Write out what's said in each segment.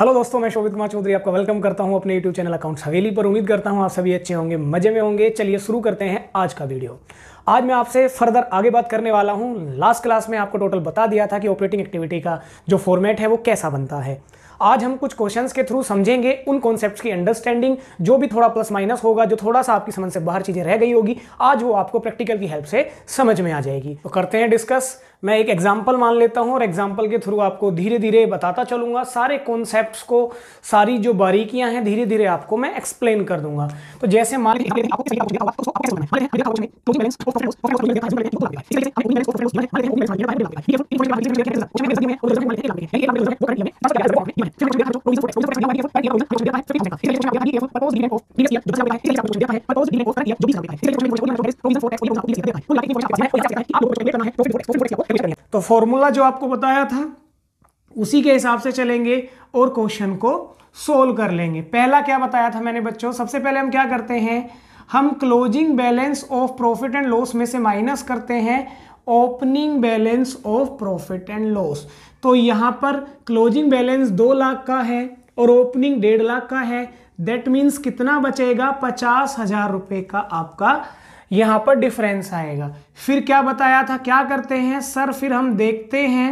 hello दोस्तों मैं शोभित कुमार चौधरी आपका वेलकम करता हूं अपने यूट्यूब चैनल अकाउंट हवेली पर उम्मीद करता हूं आप सभी अच्छे होंगे मजे में होंगे चलिए शुरू करते हैं आज का वीडियो आज मैं आपसे फर्दर आगे बात करने वाला हूं लास्ट क्लास में आपको टोटल बता दिया था कि ऑपरेटिंग एक्टिविटी का जो फॉर्मेट है वो कैसा बनता है आज हम कुछ क्वेश्चंस के थ्रू समझेंगे उन कॉन्सेप्ट्स की अंडरस्टैंडिंग जो भी थोड़ा प्लस माइनस होगा जो थोड़ा सा आपकी समझ से बाहर चीज़ें रह गई होगी आज वो आपको प्रैक्टिकल की हेल्प से समझ में आ जाएगी तो करते हैं डिस्कस मैं एक एग्जाम्पल मान लेता हूँ और एग्जाम्पल के थ्रू आपको धीरे धीरे बताता चलूंगा सारे कॉन्सेप्ट को सारी जो बारीकियाँ हैं धीरे धीरे आपको मैं एक्सप्लेन कर दूंगा तो जैसे मान लीजिए तो फॉर्मूला जो आपको बताया था उसी के हिसाब से चलेंगे और क्वेश्चन को सोल्व कर लेंगे पहला क्या बताया था मैंने बच्चों सबसे पहले हम क्या करते हैं हम closing balance of profit and loss में से माइनस करते हैं opening balance of profit and loss तो यहां पर क्लोजिंग बैलेंस दो लाख का है और ओपनिंग डेढ़ लाख का है दैट मीन्स कितना बचेगा पचास हजार रुपये का आपका यहाँ पर डिफरेंस आएगा फिर क्या बताया था क्या करते हैं सर फिर हम देखते हैं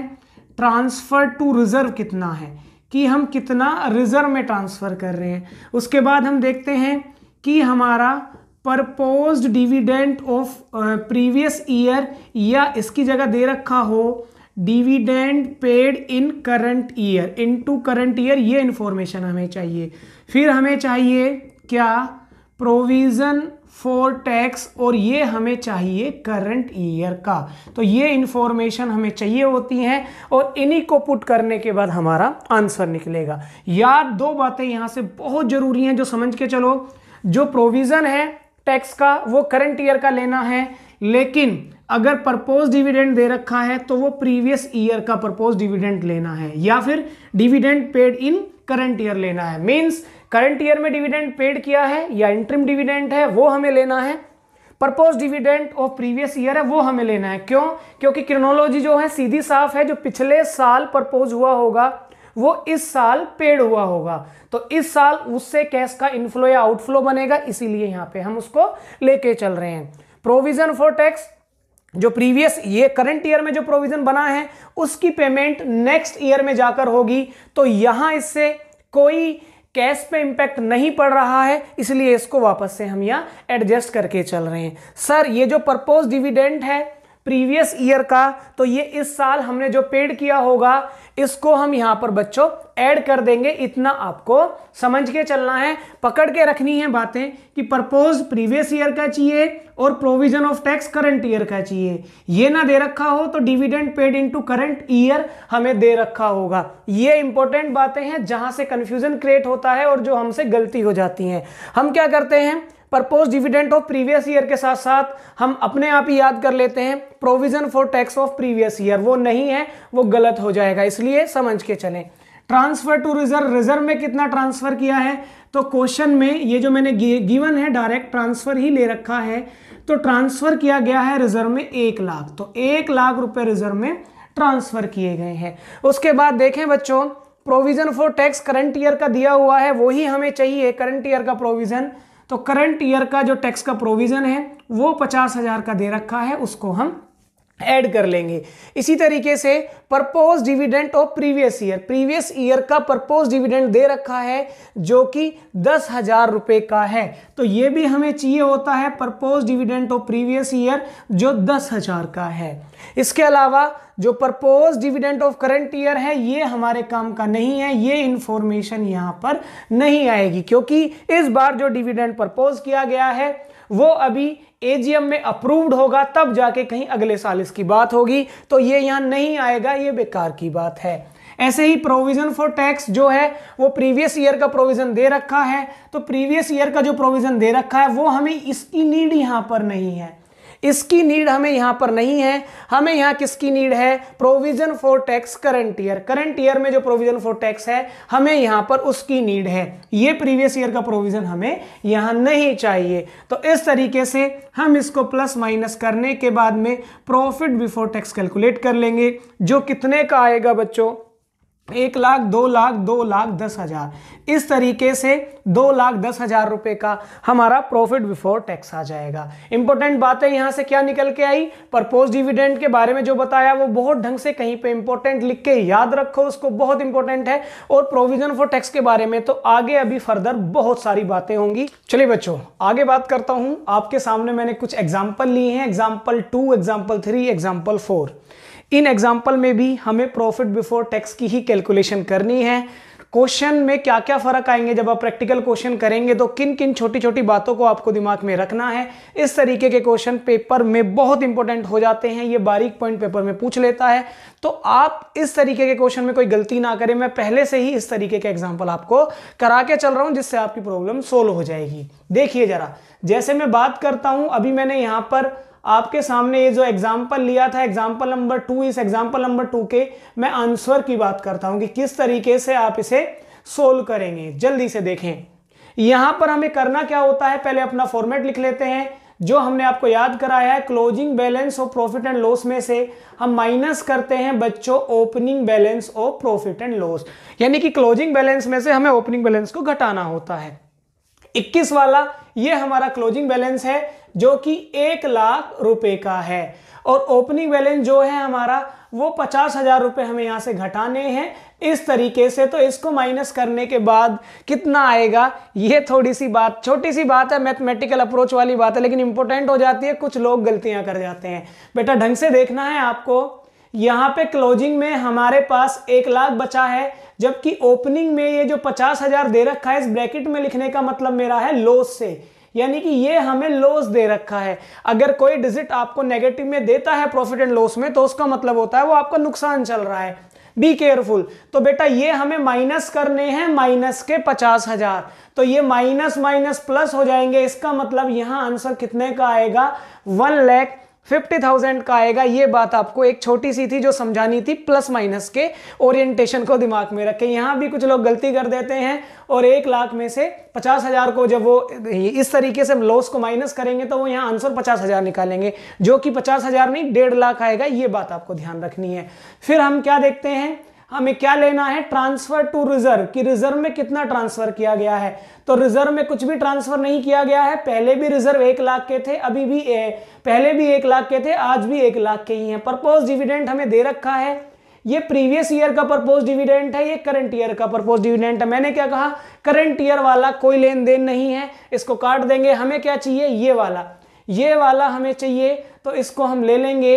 ट्रांसफ़र टू रिज़र्व कितना है कि हम कितना रिज़र्व में ट्रांसफ़र कर रहे हैं उसके बाद हम देखते हैं कि हमारा proposed dividend of previous year या इसकी जगह दे रखा हो dividend paid in current year into current year ये इन्फॉर्मेशन हमें चाहिए फिर हमें चाहिए क्या प्रोविज़न फॉर टैक्स और ये हमें चाहिए करंट ईयर का तो ये इंफॉर्मेशन हमें चाहिए होती हैं और इन्हीं को पुट करने के बाद हमारा आंसर निकलेगा यार दो बातें यहाँ से बहुत ज़रूरी हैं जो समझ के चलो जो प्रोविज़न है टैक्स का वो करंट ईयर का लेना है लेकिन अगर प्रपोज डिविडेंड दे रखा है तो वो प्रीवियस ईयर का प्रपोज डिविडेंड लेना है या फिर dividend paid in current year लेना है मीन्स करंट ईयर में डिविडेंड पेड किया है या इंट्रीम डिविडेंड है वो हमें लेना है proposed dividend of previous year है वो हमें लेना है क्यों क्योंकि क्रोनोलॉजी जो है सीधी साफ है जो पिछले साल परपोज हुआ होगा वो इस साल पेड हुआ होगा तो इस साल उससे कैश का इनफ्लो या आउटफ्लो बनेगा इसीलिए यहां पे हम उसको लेके चल रहे हैं प्रोविजन फॉर टैक्स जो प्रीवियस ये करंट ईयर में जो प्रोविजन बना है उसकी पेमेंट नेक्स्ट ईयर में जाकर होगी तो यहां इससे कोई कैश पे इम्पैक्ट नहीं पड़ रहा है इसलिए इसको वापस से हम यहाँ एडजस्ट करके चल रहे हैं सर ये जो परपोज डिविडेंट है प्रीवियस ईयर का तो ये इस साल हमने जो पेड किया होगा इसको हम यहां पर बच्चों ऐड कर देंगे इतना आपको समझ के चलना है पकड़ के रखनी है बातें कि प्रपोज प्रीवियस ईयर का चाहिए और provision of tax current year का चाहिए ये ना दे रखा हो तो dividend paid into current year हमें दे रखा होगा ये इंपॉर्टेंट बातें हैं जहां से कंफ्यूजन क्रिएट होता है और जो हमसे गलती हो जाती है हम क्या करते हैं proposed dividend of previous year के साथ साथ हम अपने आप ही याद कर लेते हैं provision for tax of previous year वो नहीं है वो गलत हो जाएगा इसलिए समझ के चले ट्रांसफर टू रिजर्व रिजर्व में कितना ट्रांसफर किया है तो क्वेश्चन में ये जो मैंने गिवन है डायरेक्ट ट्रांसफर ही ले रखा है तो ट्रांसफर किया गया है रिजर्व में एक लाख तो एक लाख रुपए रिजर्व में ट्रांसफर किए गए हैं उसके बाद देखें बच्चों provision for tax current year का दिया हुआ है वही हमें चाहिए करंट ईयर का प्रोविजन तो करंट ईयर का जो टैक्स का प्रोविज़न है वो पचास हज़ार का दे रखा है उसको हम ऐड कर लेंगे इसी तरीके से proposed dividend of previous year previous year का परपोज डिविडेंट दे रखा है जो कि दस हजार रुपए का है तो ये भी हमें चाहिए होता है proposed dividend of previous year जो दस हजार का है इसके अलावा जो proposed dividend of current year है ये हमारे काम का नहीं है ये इंफॉर्मेशन यहाँ पर नहीं आएगी क्योंकि इस बार जो डिविडेंट प्रपोज किया गया है वो अभी एजीएम में अप्रूव्ड होगा तब जाके कहीं अगले साल इसकी बात होगी तो ये यहाँ नहीं आएगा ये बेकार की बात है ऐसे ही प्रोविजन फॉर टैक्स जो है वो प्रीवियस ईयर का प्रोविजन दे रखा है तो प्रीवियस ईयर का जो प्रोविजन दे रखा है वो हमें इसकी नीड यहाँ पर नहीं है इसकी नीड हमें यहां पर नहीं है हमें यहां किसकी नीड है provision for tax current year current year में जो प्रोविजन फॉर टैक्स है हमें यहां पर उसकी नीड है ये प्रीवियस ईयर का प्रोविजन हमें यहाँ नहीं चाहिए तो इस तरीके से हम इसको प्लस माइनस करने के बाद में प्रॉफिट बिफोर टैक्स कैलकुलेट कर लेंगे जो कितने का आएगा बच्चों एक लाख दो लाख दो लाख दस हज़ार इस तरीके से दो लाख दस हज़ार रुपए का हमारा प्रॉफिट बिफोर टैक्स आ जाएगा इंपॉर्टेंट बात है से क्या निकल के आई परपोज डिविडेंड के बारे में जो बताया वो बहुत ढंग से कहीं पे इंपॉर्टेंट लिख के याद रखो उसको बहुत इंपॉर्टेंट है और प्रोविजन फॉर टैक्स के बारे में तो आगे अभी फर्दर बहुत सारी बातें होंगी चलिए बच्चों आगे बात करता हूं आपके सामने मैंने कुछ एग्जाम्पल लिए हैं example two example three example four इन एग्जाम्पल में भी हमें प्रॉफिट बिफोर टैक्स की ही कैलकुलेशन करनी है क्वेश्चन में क्या क्या फ़र्क आएंगे जब आप प्रैक्टिकल क्वेश्चन करेंगे तो किन किन छोटी छोटी बातों को आपको दिमाग में रखना है इस तरीके के क्वेश्चन पेपर में बहुत इंपॉर्टेंट हो जाते हैं ये बारीक पॉइंट पेपर में पूछ लेता है तो आप इस तरीके के क्वेश्चन में कोई गलती ना करें मैं पहले से ही इस तरीके के एग्जाम्पल आपको करा के चल रहा हूँ जिससे आपकी प्रॉब्लम सोल्व हो जाएगी देखिए ज़रा जैसे मैं बात करता हूँ अभी मैंने यहाँ पर आपके सामने ये जो एग्जाम्पल लिया था एग्जाम्पल नंबर टू इस एग्जाम्पल नंबर टू के मैं आंसर की बात करता हूं कि किस तरीके से आप इसे सोल्व करेंगे जल्दी से देखें यहां पर हमें करना क्या होता है पहले अपना फॉर्मेट लिख लेते हैं जो हमने आपको याद कराया है closing balance of profit and loss में से हम माइनस करते हैं बच्चों opening balance of profit and loss यानी कि क्लोजिंग बैलेंस में से हमें ओपनिंग बैलेंस को घटाना होता है 21 वाला ये हमारा क्लोजिंग बैलेंस है जो कि एक लाख रुपए का है और ओपनिंग बैलेंस जो है हमारा वो पचास हजार रुपये हमें यहाँ से घटाने हैं इस तरीके से तो इसको माइनस करने के बाद कितना आएगा ये थोड़ी सी बात छोटी सी बात है मैथमेटिकल अप्रोच वाली बात है लेकिन इंपॉर्टेंट हो जाती है कुछ लोग गलतियां कर जाते हैं बेटा ढंग से देखना है आपको यहाँ पे क्लोजिंग में हमारे पास एक लाख बचा है जबकि ओपनिंग में ये जो पचास हजार दे रखा है इस ब्रैकेट में लिखने का मतलब मेरा है लॉस से यानी कि ये हमें लॉस दे रखा है अगर कोई डिजिट आपको नेगेटिव में देता है प्रॉफिट एंड लॉस में तो उसका मतलब होता है वो आपका नुकसान चल रहा है बी केयरफुल तो बेटा ये हमें माइनस करने हैं माइनस के पचास हजार तो ये माइनस माइनस प्लस हो जाएंगे इसका मतलब यहां आंसर कितने का आएगा वन लैख फिफ्टी थाउजेंड का आएगा ये बात आपको एक छोटी सी थी जो समझानी थी प्लस माइनस के ओरिएंटेशन को दिमाग में रखें यहाँ भी कुछ लोग गलती कर देते हैं और एक लाख में से पचास हज़ार को जब वो इस तरीके से लॉस को माइनस करेंगे तो वो यहाँ आंसर पचास हज़ार निकालेंगे जो कि पचास हज़ार नहीं डेढ़ लाख आएगा ये बात आपको ध्यान रखनी है फिर हम क्या देखते हैं हमें क्या लेना है ट्रांसफर टू रिजर्व कि रिजर्व में कितना ट्रांसफर किया गया है तो रिजर्व में कुछ भी ट्रांसफर नहीं किया गया है पहले भी रिजर्व एक लाख के थे अभी भी ए, पहले भी एक लाख के थे आज भी एक लाख के ही हैं परपोज डिविडेंट हमें दे रखा है ये प्रीवियस ईयर का परपोज डिविडेंट है ये करंट ईयर का परपोज डिविडेंट है मैंने क्या कहा करंट ईयर वाला कोई लेन देन नहीं है इसको काट देंगे हमें क्या चाहिए ये वाला ये वाला हमें चाहिए तो इसको हम ले लेंगे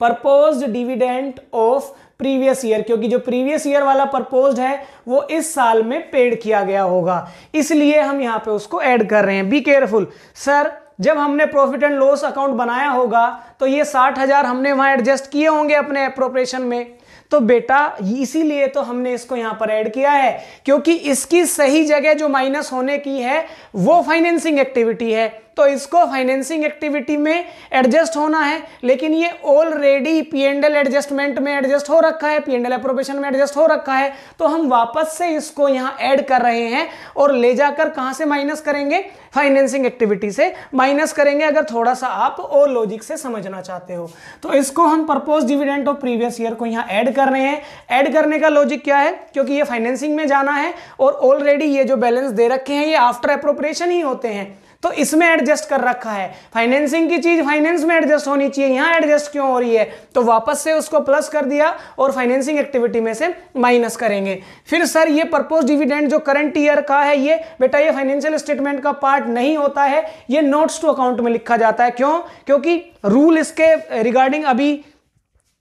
proposed dividend of previous year क्योंकि जो प्रीवियस ईयर वाला प्रपोज है वो इस साल में पेड किया गया होगा इसलिए हम यहाँ पे उसको ऐड कर रहे हैं बी केयरफुल सर जब हमने प्रॉफिट एंड लॉस अकाउंट बनाया होगा तो ये साठ हजार हमने वहां एडजस्ट किए होंगे अपने अप्रोप्रेशन में तो बेटा इसीलिए तो हमने इसको यहां पर ऐड किया है क्योंकि इसकी सही जगह जो माइनस होने की है वो फाइनेंसिंग एक्टिविटी है तो इसको फाइनेंसिंग एक्टिविटी में एडजस्ट होना है लेकिन ये ऑलरेडी पी एडजस्टमेंट में एडजस्ट हो रखा है पी एंड में एडजस्ट हो रखा है तो हम वापस से इसको यहाँ ऐड कर रहे हैं और ले जाकर कहाँ से माइनस करेंगे फाइनेंसिंग एक्टिविटी से माइनस करेंगे अगर थोड़ा सा आप और लॉजिक से समझना चाहते हो तो इसको हम propose dividend of previous year को यहाँ ऐड कर रहे हैं ऐड करने का लॉजिक क्या है क्योंकि ये फाइनेंसिंग में जाना है और ऑलरेडी ये जो बैलेंस दे रखे हैं ये आफ्टर अप्रोप्रिएशन ही होते हैं तो इसमें एडजस्ट एडजस्ट कर रखा है फाइनेंसिंग की चीज फाइनेंस में एडजस्ट होनी चाहिए यहां एडजस्ट क्यों हो रही है तो वापस से उसको प्लस कर दिया और फाइनेंसिंग एक्टिविटी में से माइनस करेंगे फिर सर ये पर्पोज डिविडेंड जो करंट ईयर का है ये बेटा ये फाइनेंशियल स्टेटमेंट का पार्ट नहीं होता है ये नोट्स टू अकाउंट में लिखा जाता है क्यों क्योंकि रूल इसके रिगार्डिंग अभी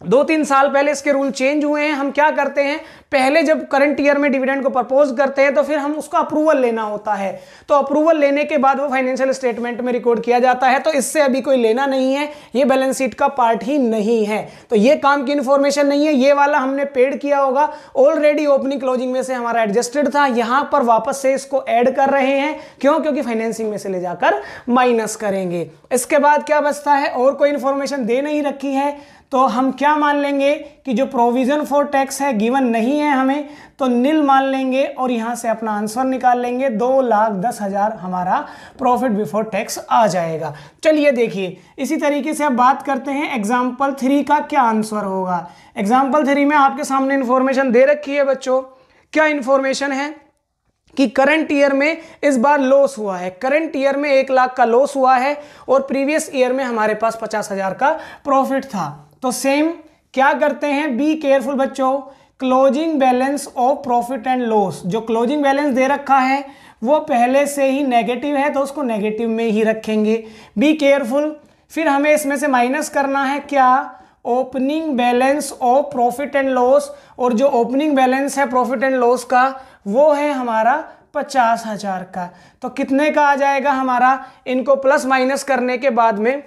दो तीन साल पहले इसके रूल चेंज हुए हैं हम क्या करते हैं पहले जब करंट ईयर में डिविडेंड को प्रपोज करते हैं तो फिर हम उसका अप्रूवल लेना होता है तो अप्रूवल लेने के बाद वो फाइनेंशियल स्टेटमेंट में रिकॉर्ड किया जाता है तो इससे अभी कोई लेना नहीं है ये बैलेंस शीट का पार्ट ही नहीं है तो ये काम की इन्फॉर्मेशन नहीं है ये वाला हमने पेड किया होगा ऑलरेडी ओपनिंग क्लोजिंग में से हमारा एडजस्टेड था यहाँ पर वापस से इसको एड कर रहे हैं क्यों क्योंकि फाइनेंसिंग में से ले जाकर माइनस करेंगे इसके बाद क्या बचता है और कोई इन्फॉर्मेशन दे नहीं रखी है तो हम क्या मान लेंगे कि जो प्रोविज़न फॉर टैक्स है गिवन नहीं है हमें तो नील मान लेंगे और यहाँ से अपना आंसर निकाल लेंगे दो लाख दस हज़ार हमारा प्रॉफिट बिफोर टैक्स आ जाएगा चलिए देखिए इसी तरीके से अब बात करते हैं एग्जाम्पल थ्री का क्या आंसर होगा एग्जाम्पल थ्री में आपके सामने इन्फॉर्मेशन दे रखी है बच्चों क्या इन्फॉर्मेशन है कि करंट ईयर में इस बार लॉस हुआ है करंट ईयर में एक लाख का लॉस हुआ है और प्रीवियस ईयर में हमारे पास पचास हज़ार का प्रॉफिट था तो सेम क्या करते हैं बी केयरफुल बच्चों closing balance of profit and loss जो क्लोजिंग बैलेंस दे रखा है वो पहले से ही नेगेटिव है तो उसको नेगेटिव में ही रखेंगे बी केयरफुल फिर हमें इसमें से माइनस करना है क्या opening balance of profit and loss और जो ओपनिंग बैलेंस है प्रॉफिट एंड लॉस का वो है हमारा पचास हजार का तो कितने का आ जाएगा हमारा इनको प्लस माइनस करने के बाद में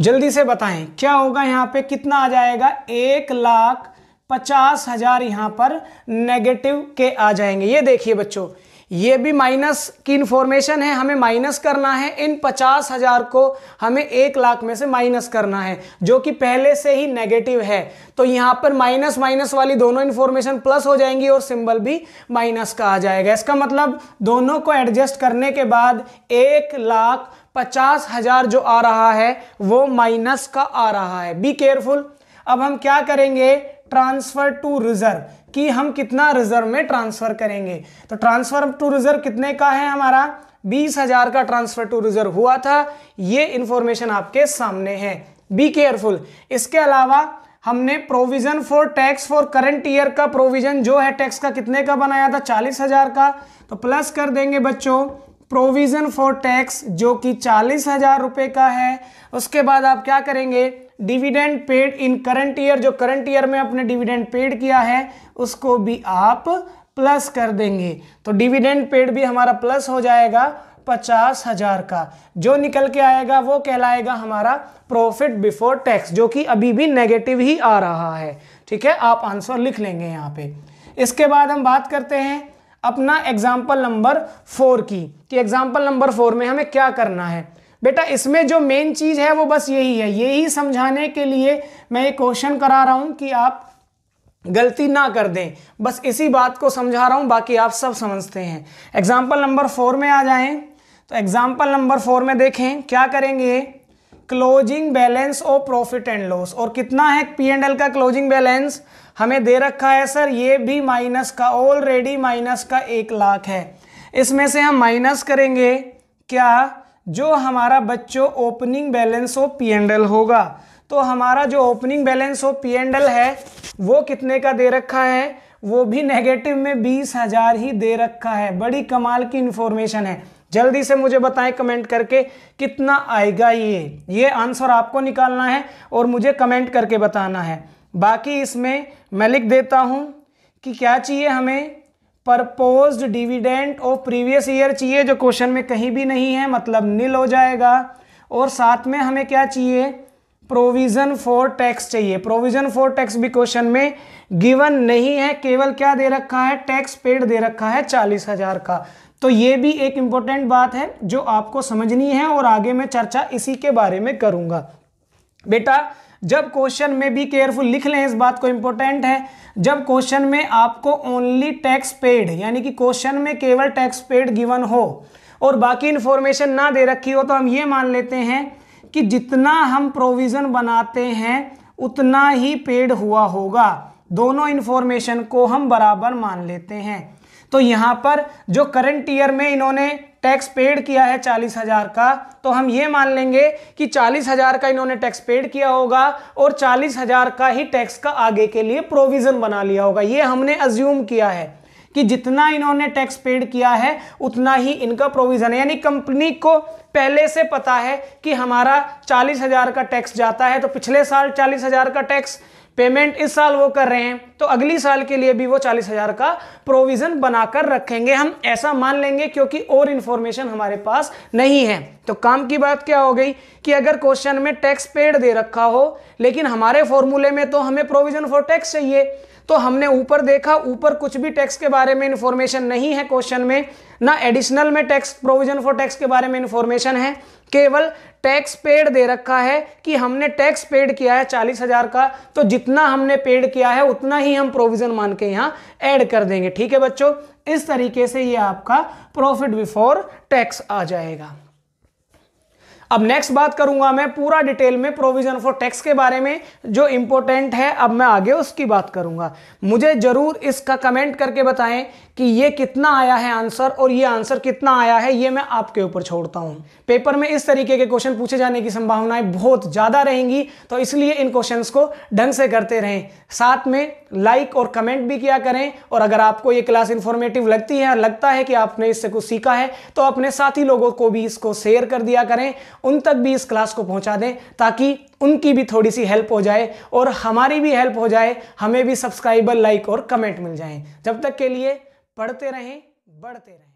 जल्दी से बताएं क्या होगा यहाँ पे कितना आ जाएगा एक लाख पचास हजार यहाँ पर नेगेटिव के आ जाएंगे ये देखिए बच्चों ये भी माइनस की इन्फॉर्मेशन है हमें माइनस करना है इन पचास हजार को हमें एक लाख में से माइनस करना है जो कि पहले से ही नेगेटिव है तो यहाँ पर माइनस माइनस वाली दोनों इन्फॉर्मेशन प्लस हो जाएंगी और सिंबल भी माइनस का आ जाएगा इसका मतलब दोनों को एडजस्ट करने के बाद एक लाख पचास हजार जो आ रहा है वो माइनस का आ रहा है बी केयरफुल अब हम क्या करेंगे ट्रांसफर टू रिजर्व कि हम कितना रिजर्व में ट्रांसफर करेंगे तो ट्रांसफर टू रिजर्व कितने का है हमारा बीस हजार का ट्रांसफर टू रिजर्व हुआ था ये इंफॉर्मेशन आपके सामने है बी केयरफुल इसके अलावा हमने provision for tax for current year का प्रोविजन जो है टैक्स का कितने का बनाया था चालीस हजार का तो प्लस कर देंगे बच्चों प्रोविज़न फॉर टैक्स जो कि चालीस हज़ार रुपये का है उसके बाद आप क्या करेंगे dividend paid in current year जो करंट ईयर में आपने डिविडेंड पेड किया है उसको भी आप प्लस कर देंगे तो डिविडेंड पेड भी हमारा प्लस हो जाएगा पचास हजार का जो निकल के आएगा वो कहलाएगा हमारा प्रॉफिट बिफोर टैक्स जो कि अभी भी नेगेटिव ही आ रहा है ठीक है आप आंसर लिख लेंगे यहाँ पे इसके बाद हम बात करते हैं अपना एग्जाम्पल नंबर फोर की कि एग्जाम्पल नंबर फोर में हमें क्या करना है बेटा इसमें जो मेन चीज़ है वो बस यही है यही समझाने के लिए मैं ये क्वेश्चन करा रहा हूं कि आप गलती ना कर दें बस इसी बात को समझा रहा हूं बाकी आप सब समझते हैं एग्जाम्पल नंबर फोर में आ जाए तो एग्जाम्पल नंबर फोर में देखें क्या करेंगे closing balance of profit and loss और कितना है पी एंड एल का क्लोजिंग बैलेंस हमें दे रखा है सर ये भी माइनस का ऑलरेडी माइनस का एक लाख है इसमें से हम माइनस करेंगे क्या जो हमारा बच्चों opening balance of P and L होगा तो हमारा जो opening balance of P and L है वो कितने का दे रखा है वो भी नेगेटिव में बीस हजार ही दे रखा है बड़ी कमाल की इंफॉर्मेशन है जल्दी से मुझे बताएं कमेंट करके कितना आएगा ये ये आंसर आपको निकालना है और मुझे कमेंट करके बताना है बाकी इसमें मैं लिख देता हूँ कि क्या चाहिए हमें propose dividend of previous year चाहिए जो क्वेश्चन में कहीं भी नहीं है मतलब नील हो जाएगा और साथ में हमें क्या चाहिए प्रोविज़न फॉर टैक्स चाहिए प्रोविज़न फॉर टैक्स भी क्वेश्चन में गिवन नहीं है केवल क्या दे रखा है टैक्स पेड दे रखा है चालीस हज़ार का तो ये भी एक इम्पॉर्टेंट बात है जो आपको समझनी है और आगे मैं चर्चा इसी के बारे में करूँगा बेटा जब क्वेश्चन में भी केयरफुल लिख लें इस बात को इंपॉर्टेंट है जब क्वेश्चन में आपको ओनली टैक्स पेड यानी कि क्वेश्चन में केवल टैक्स पेड गिवन हो और बाकी इन्फॉर्मेशन ना दे रखी हो तो हम ये मान लेते हैं कि जितना हम प्रोविज़न बनाते हैं उतना ही पेड हुआ होगा दोनों इन्फॉर्मेशन को हम बराबर मान लेते हैं तो यहाँ पर जो करंट ईयर में इन्होंने टैक्स पेड किया है चालीस हजार का तो हम ये मान लेंगे कि चालीस हजार का इन्होंने टैक्स पेड किया होगा और चालीस हजार का ही टैक्स का आगे के लिए प्रोविजन बना लिया होगा ये हमने अज्यूम किया है कि जितना इन्होंने टैक्स पेड किया है उतना ही इनका प्रोविज़न है यानी कंपनी को पहले से पता है कि हमारा चालीस हज़ार का टैक्स जाता है तो पिछले साल चालीस हज़ार का टैक्स पेमेंट इस साल वो कर रहे हैं तो अगली साल के लिए भी वो चालीस हजार का प्रोविजन बनाकर रखेंगे हम ऐसा मान लेंगे क्योंकि और इंफॉर्मेशन हमारे पास नहीं है तो काम की बात क्या हो गई कि अगर क्वेश्चन में टैक्स पेड दे रखा हो लेकिन हमारे फॉर्मूले में तो हमें प्रोविजन फॉर टैक्स चाहिए तो हमने ऊपर देखा ऊपर कुछ भी टैक्स के बारे में इंफॉर्मेशन नहीं है क्वेश्चन में ना एडिशनल में टैक्स प्रोविजन फॉर टैक्स के बारे में इंफॉर्मेशन है केवल टैक्स पेड दे रखा है कि हमने टैक्स पेड किया है चालीस हजार का तो जितना हमने पेड किया है उतना ही हम प्रोविजन मान के यहाँ ऐड कर देंगे ठीक है बच्चों इस तरीके से ये आपका प्रॉफिट बिफोर टैक्स आ जाएगा अब नेक्स्ट बात करूंगा मैं पूरा डिटेल में प्रोविजन फॉर टैक्स के बारे में जो इंपॉर्टेंट है अब मैं आगे उसकी बात करूंगा मुझे जरूर इसका कमेंट करके बताएं कि ये कितना आया है आंसर और ये आंसर कितना आया है ये मैं आपके ऊपर छोड़ता हूँ पेपर में इस तरीके के क्वेश्चन पूछे जाने की संभावनाएं बहुत ज़्यादा रहेंगी तो इसलिए इन क्वेश्चन को ढंग से करते रहें साथ में लाइक और कमेंट भी किया करें और अगर आपको ये क्लास इन्फॉर्मेटिव लगती है लगता है कि आपने इससे कुछ सीखा है तो अपने साथी लोगों को भी इसको शेयर कर दिया करें उन तक भी इस क्लास को पहुँचा दें ताकि उनकी भी थोड़ी सी हेल्प हो जाए और हमारी भी हेल्प हो जाए हमें भी सब्सक्राइबर लाइक और कमेंट मिल जाए जब तक के लिए पढ़ते रहें बढ़ते रहें